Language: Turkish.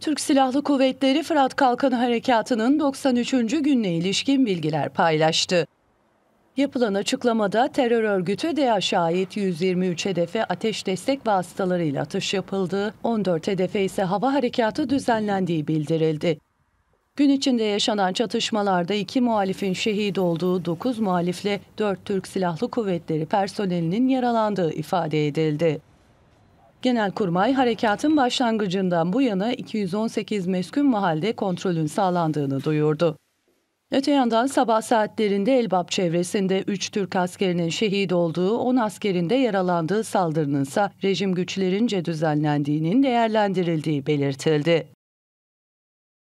Türk Silahlı Kuvvetleri Fırat Kalkanı Harekatı'nın 93. gününe ilişkin bilgiler paylaştı. Yapılan açıklamada terör örgütü DAEŞ'e ait 123 hedefe ateş destek vasıtalarıyla atış yapıldı, 14 hedefe ise hava harekatı düzenlendiği bildirildi. Gün içinde yaşanan çatışmalarda iki muhalifin şehit olduğu 9 muhalifle 4 Türk Silahlı Kuvvetleri personelinin yaralandığı ifade edildi. Genelkurmay harekatın başlangıcından bu yana 218 meskun mahalle kontrolün sağlandığını duyurdu. Öte yandan sabah saatlerinde Elbap çevresinde 3 Türk askerinin şehit olduğu, 10 askerinde yaralandığı saldırının ise rejim güçlerince düzenlendiğinin değerlendirildiği belirtildi.